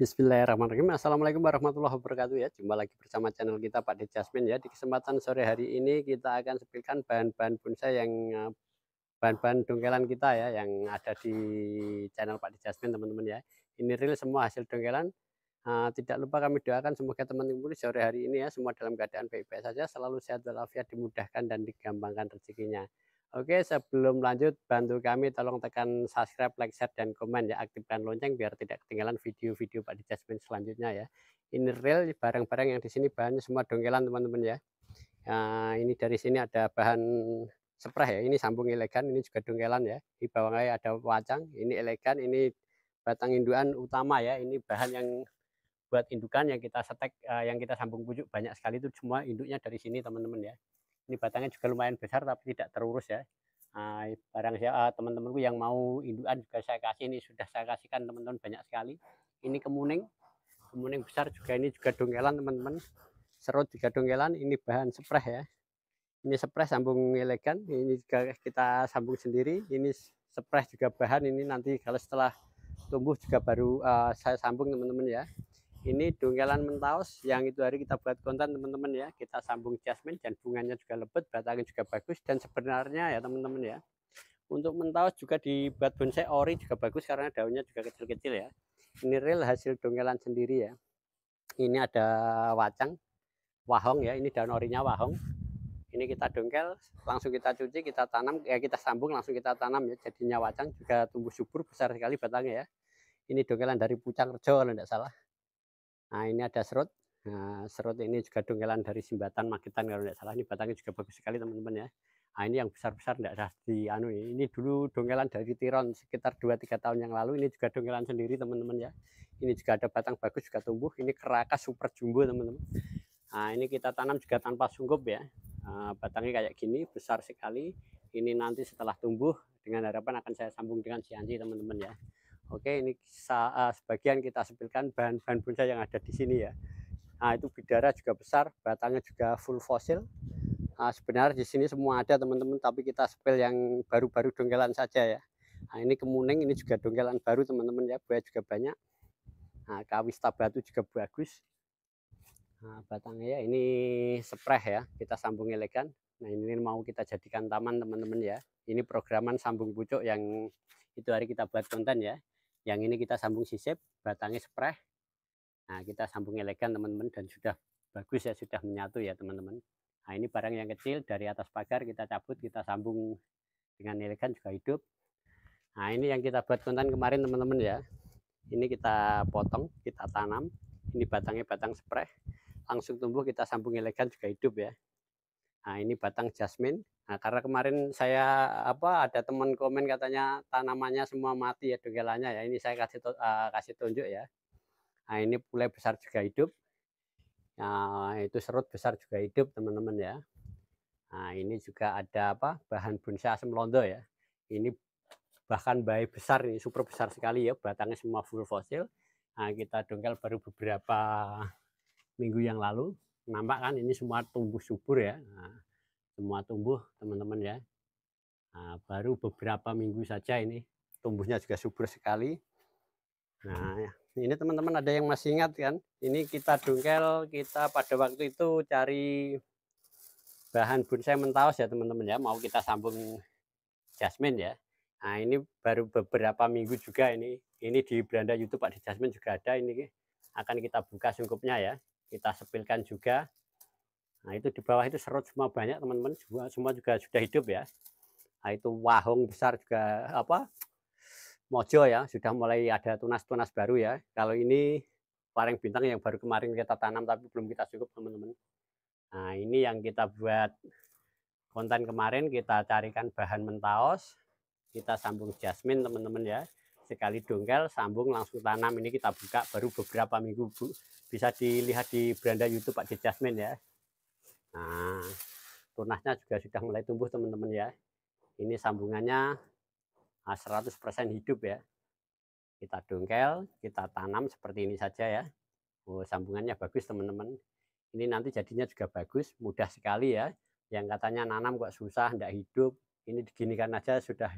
Bismillahirrahmanirrahim Assalamualaikum warahmatullahi wabarakatuh ya Jumpa lagi bersama channel kita Pak De Jasmine ya Di kesempatan sore hari ini kita akan sepilkan bahan-bahan bonsai yang eh, Bahan-bahan dongkelan kita ya Yang ada di channel Pak De Jasmine teman-teman ya Ini real semua hasil dongkelan uh, Tidak lupa kami doakan semoga teman-teman sore hari ini ya Semua dalam keadaan baik-baik saja Selalu sehat walafiat dimudahkan dan digampangkan rezekinya Oke, sebelum lanjut, bantu kami tolong tekan subscribe, like, share, dan komen ya. Aktifkan lonceng biar tidak ketinggalan video-video Pak Dijasmin selanjutnya ya. Ini real barang-barang yang di sini bahannya semua dongkelan teman-teman ya. Nah, ini dari sini ada bahan spray ya. Ini sambung elegan, ini juga dongkelan ya. Di bawahnya ada wacang, ini elegan, ini batang induan utama ya. Ini bahan yang buat indukan yang kita setek, eh, yang kita sambung pucuk banyak sekali itu semua induknya dari sini teman-teman ya ini batangnya juga lumayan besar tapi tidak terurus ya Nah, barang siapa ah, teman-temanku yang mau indukan juga saya kasih ini sudah saya kasihkan teman-teman banyak sekali. Ini kemuning, kemuning besar juga ini juga dongelan teman-teman. Serut juga dongelan ini bahan spray ya. Ini spray sambung elegan, ini juga kita sambung sendiri. Ini spray juga bahan ini nanti kalau setelah tumbuh juga baru uh, saya sambung teman-teman ya ini dongkelan mentaus yang itu hari kita buat konten teman-teman ya kita sambung jasmine dan bunganya juga lebat batangnya juga bagus dan sebenarnya ya teman-teman ya untuk mentaus juga dibuat bonsai ori juga bagus karena daunnya juga kecil-kecil ya ini real hasil dongkelan sendiri ya ini ada wacang wahong ya ini daun orinya wahong ini kita dongkel langsung kita cuci kita tanam ya kita sambung langsung kita tanam ya jadinya wacang juga tumbuh subur besar sekali batangnya ya ini dongkelan dari pucang rejo kalau tidak salah Nah ini ada serut. Nah, serut ini juga donggolan dari simbatan makitan kalau tidak salah. Ini batangnya juga bagus sekali teman-teman ya. Nah ini yang besar-besar tidak -besar, ada di anu ini. dulu donggolan dari Tiron sekitar 2-3 tahun yang lalu. Ini juga donggolan sendiri teman-teman ya. Ini juga ada batang bagus juga tumbuh. Ini keraka super jumbo teman-teman. Nah ini kita tanam juga tanpa sungkup ya. Nah, batangnya kayak gini besar sekali. Ini nanti setelah tumbuh dengan harapan akan saya sambung dengan si anji teman-teman ya. Oke, ini eh, sebagian kita sepilkan bahan-bahan bonsai yang ada di sini ya. Nah, itu bidara juga besar, batangnya juga full fosil. Nah, sebenarnya di sini semua ada teman-teman, tapi kita sepil yang baru-baru dongkelan saja ya. Nah, ini kemuning, ini juga dongkelan baru teman-teman ya, buah juga banyak. Nah, kawista batu juga bagus. Nah, batangnya ya ini spray ya, kita sambung elegan. Nah, ini mau kita jadikan taman teman-teman ya. Ini programan sambung pucuk yang itu hari kita buat konten ya yang ini kita sambung sisip batangnya spray nah kita sambung elegan teman-teman dan sudah bagus ya sudah menyatu ya teman-teman nah ini barang yang kecil dari atas pagar kita cabut kita sambung dengan elegan juga hidup nah ini yang kita buat konten kemarin teman-teman ya ini kita potong kita tanam ini batangnya batang spray langsung tumbuh kita sambung elegan juga hidup ya nah ini batang jasmine Nah, karena kemarin saya apa ada teman komen katanya tanamannya semua mati ya dogelanya ya. Ini saya kasih uh, kasih tunjuk ya. Nah, ini pulai besar juga hidup. Nah, itu serut besar juga hidup, teman-teman ya. Nah, ini juga ada apa? bahan bonsai asam londo ya. Ini bahkan bayi besar ini super besar sekali ya, batangnya semua full fosil. Nah, kita dongkel baru beberapa minggu yang lalu. Nampak kan ini semua tumbuh subur ya. Nah, semua tumbuh teman-teman ya nah, baru beberapa minggu saja ini tumbuhnya juga subur sekali nah hmm. ini teman-teman ada yang masih ingat kan ini kita dongkel kita pada waktu itu cari bahan bonsai mentaus ya teman-teman ya mau kita sambung jasmine ya nah ini baru beberapa minggu juga ini ini di Belanda YouTube Pak di Jasmine juga ada ini akan kita buka sungkupnya ya kita sepilkan juga Nah, itu di bawah itu serut semua banyak teman-teman, semua, semua juga sudah hidup ya. Nah, itu wahong besar juga apa? Mojo ya, sudah mulai ada tunas-tunas baru ya. Kalau ini pareng bintang yang baru kemarin kita tanam tapi belum kita cukup teman-teman. Nah, ini yang kita buat konten kemarin kita carikan bahan mentaos, kita sambung jasmine teman-teman ya. Sekali dongkel sambung langsung tanam ini kita buka baru beberapa minggu Bisa dilihat di beranda YouTube Pak Jasmine ya. Nah, tunasnya juga sudah mulai tumbuh teman-teman ya. Ini sambungannya 100% ah, hidup ya. Kita dongkel, kita tanam seperti ini saja ya. Oh, sambungannya bagus teman-teman. Ini nanti jadinya juga bagus, mudah sekali ya. Yang katanya nanam kok susah, tidak hidup. Ini diginikan aja sudah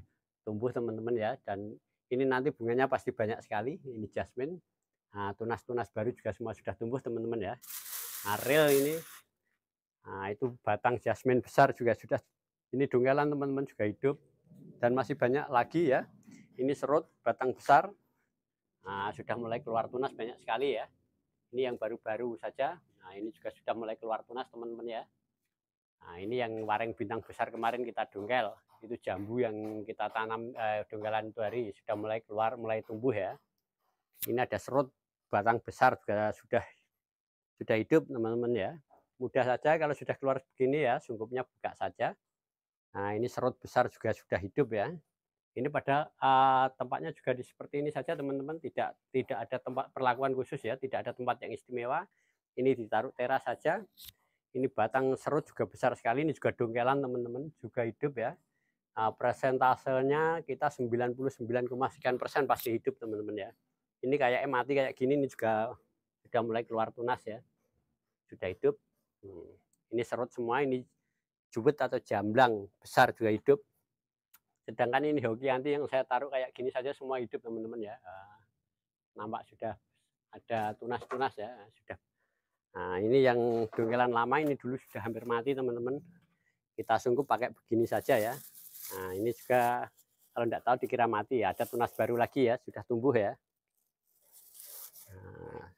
tumbuh teman-teman ya. Dan ini nanti bunganya pasti banyak sekali. Ini jasmine. tunas ah, tunas-tunas baru juga semua sudah tumbuh teman-teman ya. Aril ah, ini Nah, itu batang jasmin besar juga sudah. Ini donggalan teman-teman juga hidup dan masih banyak lagi ya. Ini serut batang besar. Nah, sudah mulai keluar tunas banyak sekali ya. Ini yang baru-baru saja. Nah, ini juga sudah mulai keluar tunas teman-teman ya. Nah, ini yang wareng bintang besar kemarin kita dongkel. Itu jambu yang kita tanam eh, dongkelan itu hari sudah mulai keluar, mulai tumbuh ya. Ini ada serut batang besar juga sudah sudah hidup teman-teman ya mudah saja kalau sudah keluar begini ya sungkupnya buka saja nah ini serut besar juga sudah hidup ya ini pada uh, tempatnya juga di seperti ini saja teman-teman tidak tidak ada tempat perlakuan khusus ya tidak ada tempat yang istimewa ini ditaruh teras saja ini batang serut juga besar sekali ini juga dongkelan teman-teman juga hidup ya uh, ah, presentasenya kita 99, sekian persen pasti hidup teman-teman ya ini kayak mati kayak gini ini juga sudah mulai keluar tunas ya sudah hidup Hmm. Ini serut semua, ini jubut atau jamblang besar juga hidup. Sedangkan ini hoki anti yang saya taruh kayak gini saja semua hidup teman-teman ya. Ah, nampak sudah ada tunas-tunas ya, sudah. Nah, ini yang dongkelan lama ini dulu sudah hampir mati teman-teman. Kita sungguh pakai begini saja ya. Nah, ini juga kalau tidak tahu dikira mati ya, ada tunas baru lagi ya, sudah tumbuh ya. Nah,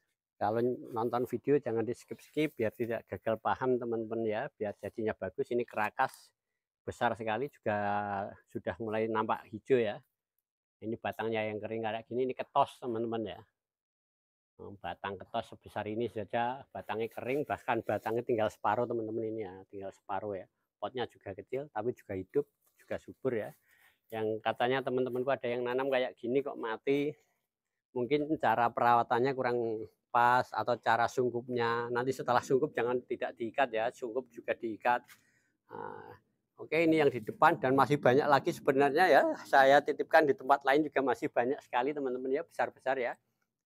kalau nonton video jangan di skip-skip biar tidak gagal paham teman-teman ya biar jadinya bagus ini kerakas besar sekali juga sudah mulai nampak hijau ya ini batangnya yang kering kayak gini ini ketos teman-teman ya oh, batang ketos sebesar ini saja batangnya kering bahkan batangnya tinggal separuh teman-teman ini ya tinggal separuh ya potnya juga kecil tapi juga hidup juga subur ya yang katanya teman-temanku ada yang nanam kayak gini kok mati mungkin cara perawatannya kurang lepas atau cara sungkupnya. Nanti setelah sungkup jangan tidak diikat ya, sungkup juga diikat. Nah, oke ini yang di depan dan masih banyak lagi sebenarnya ya. Saya titipkan di tempat lain juga masih banyak sekali teman-teman ya, besar-besar ya.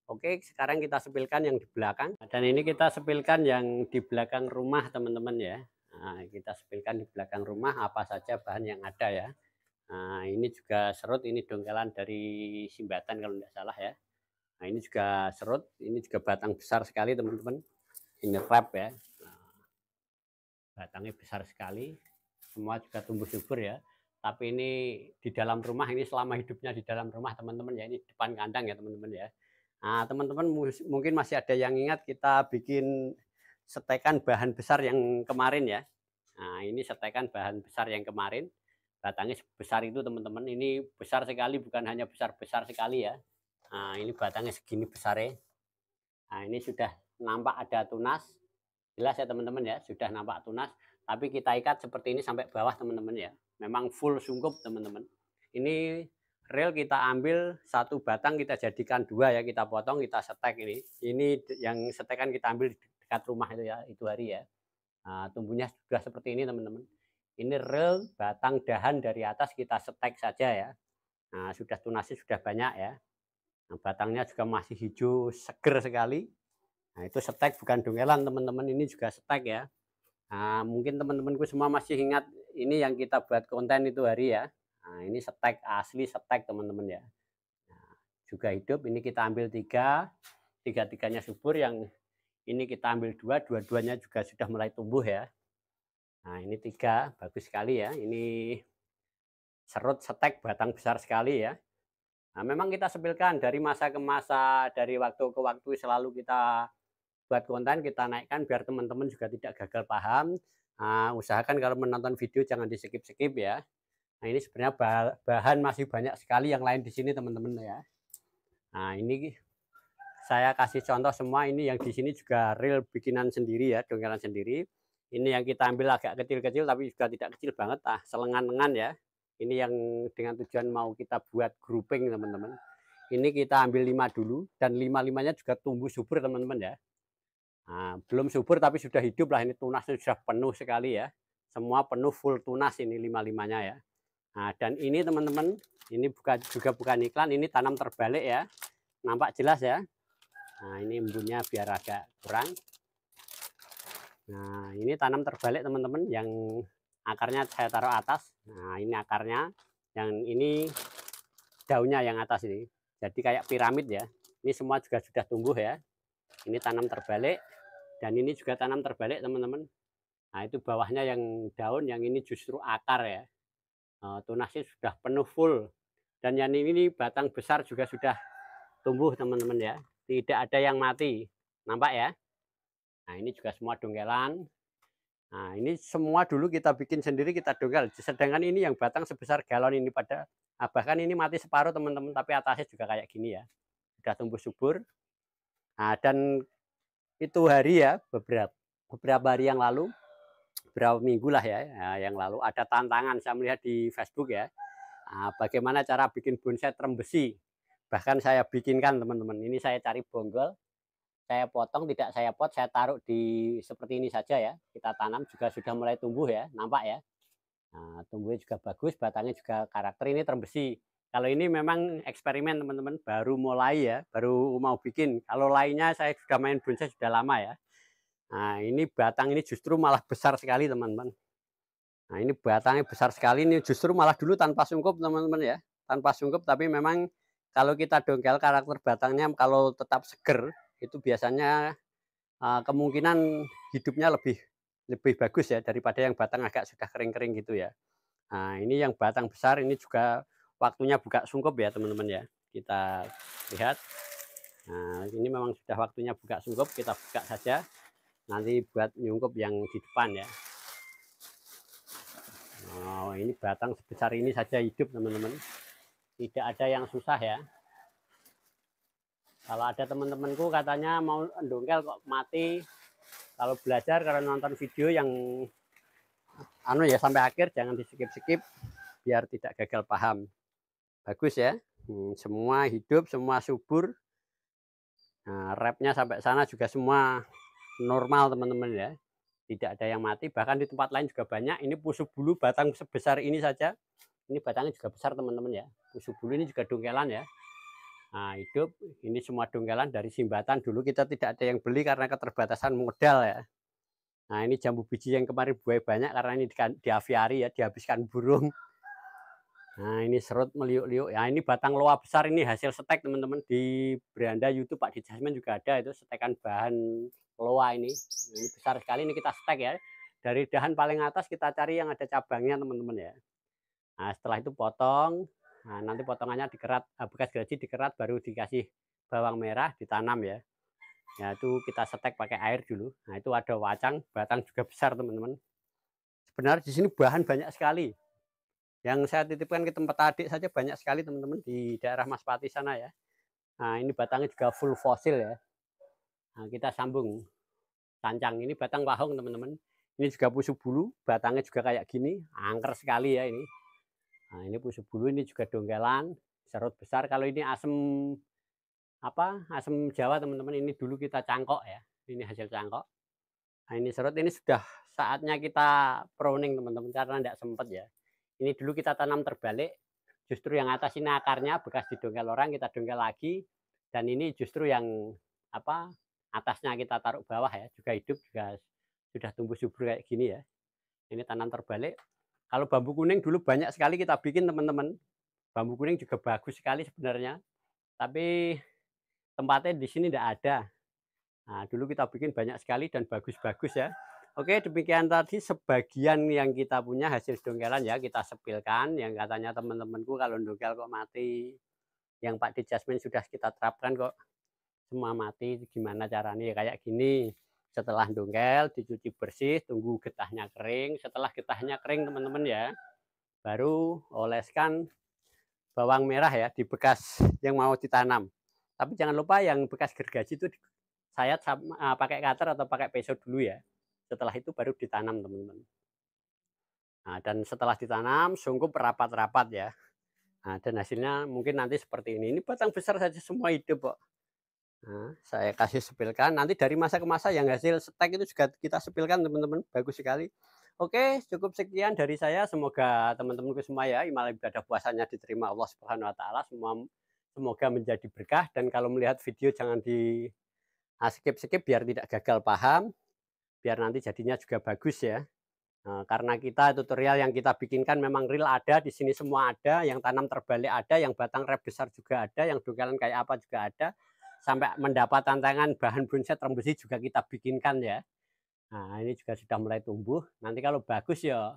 Oke, sekarang kita sepilkan yang di belakang. Dan ini kita sepilkan yang di belakang rumah teman-teman ya. Nah, kita sepilkan di belakang rumah apa saja bahan yang ada ya. Nah, ini juga serut, ini dongkelan dari simbatan kalau tidak salah ya. Nah, ini juga serut, ini juga batang besar sekali, teman-teman. Ini rap ya. Nah, batangnya besar sekali. Semua juga tumbuh subur ya. Tapi ini di dalam rumah, ini selama hidupnya di dalam rumah, teman-teman ya. Ini depan kandang ya, teman-teman ya. Nah, teman-teman mungkin masih ada yang ingat kita bikin setekan bahan besar yang kemarin ya. Nah, ini setekan bahan besar yang kemarin. Batangnya besar itu, teman-teman. Ini besar sekali, bukan hanya besar-besar sekali ya. Nah, ini batangnya segini besar ya. Nah, ini sudah nampak ada tunas. Jelas ya teman-teman ya, sudah nampak tunas. Tapi kita ikat seperti ini sampai bawah teman-teman ya. Memang full sungkup teman-teman. Ini rel kita ambil satu batang kita jadikan dua ya. Kita potong, kita setek ini. Ini yang setekan kita ambil dekat rumah itu ya, itu hari ya. Nah, tumbuhnya sudah seperti ini teman-teman. Ini rel batang dahan dari atas kita setek saja ya. Nah, sudah tunasnya sudah banyak ya. Nah, batangnya juga masih hijau, seger sekali. Nah, itu setek bukan dongelan teman-teman, ini juga setek ya. Nah, mungkin teman-temanku semua masih ingat ini yang kita buat konten itu hari ya. Nah, ini setek asli setek teman-teman ya. Nah, juga hidup, ini kita ambil tiga, tiga-tiganya subur yang ini kita ambil dua, dua-duanya juga sudah mulai tumbuh ya. Nah ini tiga, bagus sekali ya. Ini serut setek batang besar sekali ya. Nah, memang kita sepilkan dari masa ke masa, dari waktu ke waktu selalu kita buat konten, kita naikkan biar teman-teman juga tidak gagal paham. Nah, usahakan kalau menonton video jangan di skip-skip ya. Nah, ini sebenarnya bahan masih banyak sekali yang lain di sini teman-teman ya. Nah, ini saya kasih contoh semua ini yang di sini juga real bikinan sendiri ya, dongkelan sendiri. Ini yang kita ambil agak kecil-kecil tapi juga tidak kecil banget ah, selengan-lengan ya. Ini yang dengan tujuan mau kita buat grouping teman-teman. Ini kita ambil lima dulu dan lima-limanya juga tumbuh subur teman-teman ya. Nah, belum subur tapi sudah hidup lah ini tunasnya sudah penuh sekali ya. Semua penuh full tunas ini lima-limanya ya. Nah, dan ini teman-teman, ini bukan juga bukan iklan, ini tanam terbalik ya. Nampak jelas ya. Nah, ini embunnya biar agak kurang. Nah, ini tanam terbalik teman-teman yang akarnya saya taruh atas nah ini akarnya yang ini daunnya yang atas ini jadi kayak piramid ya ini semua juga sudah tumbuh ya ini tanam terbalik dan ini juga tanam terbalik teman-teman nah itu bawahnya yang daun yang ini justru akar ya eh, tunasnya sudah penuh full dan yang ini batang besar juga sudah tumbuh teman-teman ya tidak ada yang mati nampak ya Nah ini juga semua dongkelan Nah, ini semua dulu kita bikin sendiri, kita dongkel. Sedangkan ini yang batang sebesar galon ini pada nah, bahkan ini mati separuh teman-teman, tapi atasnya juga kayak gini ya. Sudah tumbuh subur. Nah, dan itu hari ya, beberapa beberapa hari yang lalu, beberapa minggu lah ya, ya yang lalu ada tantangan saya melihat di Facebook ya. Nah, bagaimana cara bikin bonsai terembesi. Bahkan saya bikinkan teman-teman. Ini saya cari bonggol, saya potong, tidak saya pot, saya taruh di seperti ini saja ya. Kita tanam juga sudah mulai tumbuh ya, nampak ya. Nah, tumbuhnya juga bagus, batangnya juga karakter ini terbesi. Kalau ini memang eksperimen teman-teman, baru mulai ya, baru mau bikin. Kalau lainnya saya sudah main bonsai sudah lama ya. Nah, ini batang ini justru malah besar sekali teman-teman. Nah, ini batangnya besar sekali, ini justru malah dulu tanpa sungkup teman-teman ya. Tanpa sungkup, tapi memang kalau kita dongkel karakter batangnya kalau tetap seger, itu biasanya uh, kemungkinan hidupnya lebih lebih bagus ya daripada yang batang agak sudah kering-kering gitu ya. Nah, ini yang batang besar ini juga waktunya buka sungkup ya teman-teman ya. Kita lihat. Nah, ini memang sudah waktunya buka sungkup, kita buka saja. Nanti buat nyungkup yang di depan ya. Oh, ini batang sebesar ini saja hidup teman-teman. Tidak ada yang susah ya. Kalau ada teman-temanku katanya mau dongkel kok mati. Kalau belajar karena nonton video yang anu ya sampai akhir jangan di skip-skip biar tidak gagal paham. Bagus ya. Hmm, semua hidup, semua subur. Nah, rapnya sampai sana juga semua normal teman-teman ya. Tidak ada yang mati, bahkan di tempat lain juga banyak. Ini pusuk bulu batang sebesar ini saja. Ini batangnya juga besar teman-teman ya. Pusuk bulu ini juga dongkelan ya. Nah, hidup ini semua donggalan dari simbatan dulu kita tidak ada yang beli karena keterbatasan modal ya. Nah, ini jambu biji yang kemarin buah banyak karena ini di, di aviari ya, dihabiskan burung. Nah, ini serut meliuk-liuk. Ya, ini batang loa besar ini hasil setek teman-teman di beranda YouTube Pak jasmine juga ada itu setekan bahan loa ini. Ini besar sekali ini kita setek ya. Dari dahan paling atas kita cari yang ada cabangnya teman-teman ya. Nah, setelah itu potong, Nah, nanti potongannya dikerat, eh, bekas gergaji dikerat baru dikasih bawang merah ditanam ya. Ya itu kita setek pakai air dulu. Nah itu ada wacang, batang juga besar teman-teman. Sebenarnya di sini bahan banyak sekali. Yang saya titipkan ke tempat adik saja banyak sekali teman-teman di daerah Mas Pati sana ya. Nah ini batangnya juga full fosil ya. Nah, kita sambung tancang ini batang pahong, teman-teman. Ini juga busuk bulu, batangnya juga kayak gini, angker sekali ya ini. Nah, ini pusu bulu ini juga dongkelan, serut besar. Kalau ini asem apa? Asem Jawa, teman-teman. Ini dulu kita cangkok ya. Ini hasil cangkok. Nah, ini serut ini sudah saatnya kita pruning, teman-teman, karena tidak sempat ya. Ini dulu kita tanam terbalik. Justru yang atas ini akarnya bekas didongkel orang, kita dongkel lagi. Dan ini justru yang apa? Atasnya kita taruh bawah ya, juga hidup juga sudah tumbuh subur kayak gini ya. Ini tanam terbalik, kalau bambu kuning dulu banyak sekali kita bikin teman-teman. Bambu kuning juga bagus sekali sebenarnya. Tapi tempatnya di sini tidak ada. Nah, dulu kita bikin banyak sekali dan bagus-bagus ya. Oke, demikian tadi sebagian yang kita punya hasil dongkelan ya kita sepilkan. Yang katanya teman-temanku kalau dongkel kok mati. Yang Pak Di Jasmine sudah kita terapkan kok semua mati. Gimana caranya ya kayak gini. Setelah dongkel dicuci bersih, tunggu getahnya kering. Setelah getahnya kering teman-teman ya, baru oleskan bawang merah ya di bekas yang mau ditanam. Tapi jangan lupa yang bekas gergaji itu saya ah, pakai cutter atau pakai peso dulu ya. Setelah itu baru ditanam teman-teman. Nah, dan setelah ditanam sungguh rapat-rapat ya. Nah, dan hasilnya mungkin nanti seperti ini. Ini batang besar saja semua hidup kok saya kasih sepilkan. Nanti dari masa ke masa yang hasil stek itu juga kita sepilkan teman-teman. Bagus sekali. Oke, cukup sekian dari saya. Semoga teman teman semua ya imalah ibadah puasanya diterima Allah Subhanahu wa taala. Semua semoga menjadi berkah dan kalau melihat video jangan di ah, skip-skip biar tidak gagal paham. Biar nanti jadinya juga bagus ya. Nah, karena kita tutorial yang kita bikinkan memang real ada, di sini semua ada, yang tanam terbalik ada, yang batang rep besar juga ada, yang dugaan kayak apa juga ada sampai mendapat tantangan bahan bonsai terbesi juga kita bikinkan ya. Nah, ini juga sudah mulai tumbuh. Nanti kalau bagus ya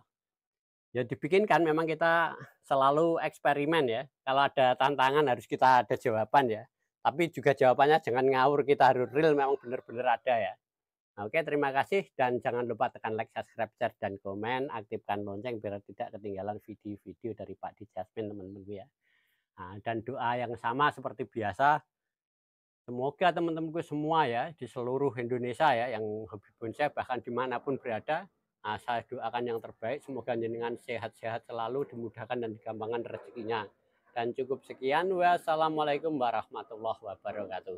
ya dibikinkan memang kita selalu eksperimen ya. Kalau ada tantangan harus kita ada jawaban ya. Tapi juga jawabannya jangan ngawur, kita harus real memang benar-benar ada ya. Oke, terima kasih dan jangan lupa tekan like, subscribe, share, dan komen. Aktifkan lonceng biar tidak ketinggalan video-video dari Pak Di Jasmine teman-teman ya. Nah, dan doa yang sama seperti biasa Semoga teman-temanku semua ya di seluruh Indonesia ya yang hobi bonsai bahkan dimanapun berada Nah, saya doakan yang terbaik, semoga jenengan sehat-sehat selalu, dimudahkan dan digampangkan rezekinya. Dan cukup sekian, wassalamualaikum warahmatullahi wabarakatuh.